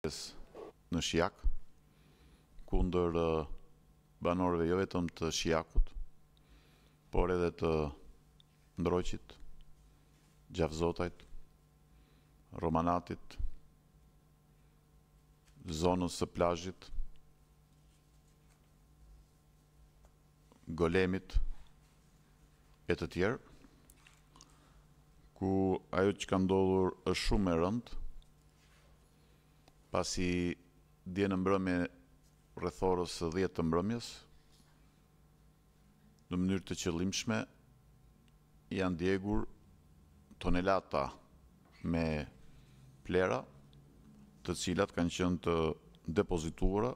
në Shijak, kundër banorëve jo vetëm të Shijakut, por edhe të ndroqit, gjafzotajt, romanatit, zonës së plajit, golemit, e të tjerë, ku ajo që ka ndodhur është shumë e rëndë, pasi dje në mbrëmje rëthorës dhjetë të mbrëmjës, në mënyrë të qëllimshme, janë djegur tonelata me plera të cilat kanë qënë të depozituara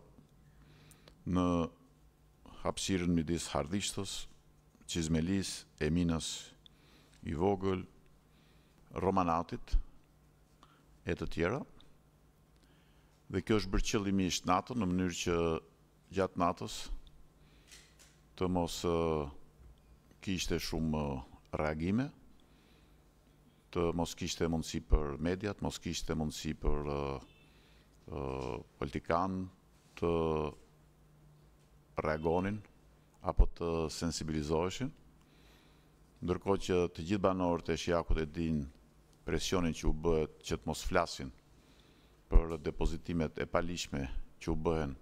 në hapsirën në disë hardishtës, qizmelis, eminas i vogël, romanatit, e të tjera. Dhe kjo është bërë qëllimisht NATO në mënyrë që gjatë NATO-s të mos kishte shumë reagime, të mos kishte mundësi për mediat, mos kishte mundësi për politikanë politikan të reagonin apo të sensibilizoheshin, ndërko që të gjithë banorët e shiakut e din presionin që u bëhet që të mos flasin për depozitimet e palishme që u bëhen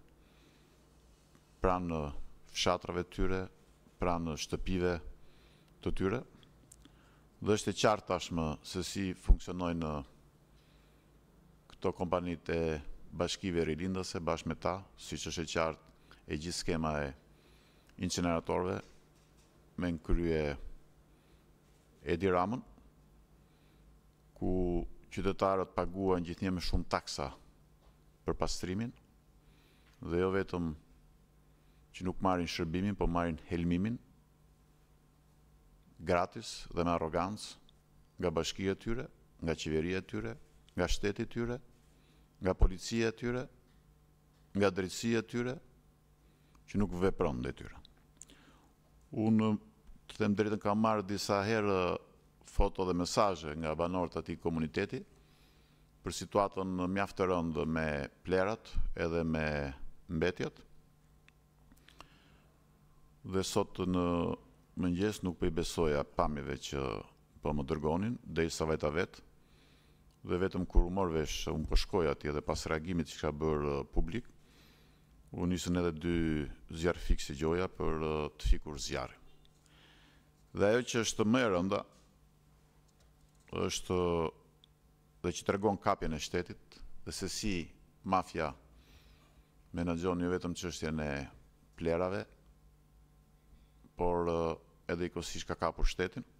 pranë në fshatrave tyre, pranë në shtëpive të tyre, dhe është e qartë tashmë se si funksionojnë në këto kompanit e bashkive rilindëse, bashkë me ta, si që është e qartë e gjithë skema e inceneratorve, me në kryje Edi Ramën, ku qytetarët paguan gjithnjë më shumë taksa për pastrimin dhe jo vetëm që nuk marrin shërbimin, po marrin helmimin gratis dhe me arrogancë nga bashkia tyre, nga qeveria tyre, nga shteti tyre, nga policia tyre, nga drejtësia tyre që nuk vepron ndaj tyre. Unë të them drejtën kam marrë disa herë foto dhe mesazhe nga banorët e atij komuniteti, për situatën në mjaftë të rëndë me plerat edhe me mbetjet. Dhe sot në mëngjes nuk për po i besoja pamive që për po më dërgonin, dhe i sa vajta vetë, dhe vetëm kur u morë vesh, unë përshkoj po ati edhe pas reagimit që ka bërë uh, publik, unë njësën edhe dy zjarë si gjoja për uh, të fikur zjarë. Dhe ajo që është më e rënda, është dhe që të regon kapje në shtetit dhe se si mafja menagjon një vetëm që e në plerave, por eh, edhe i kosish ka kapur shtetin,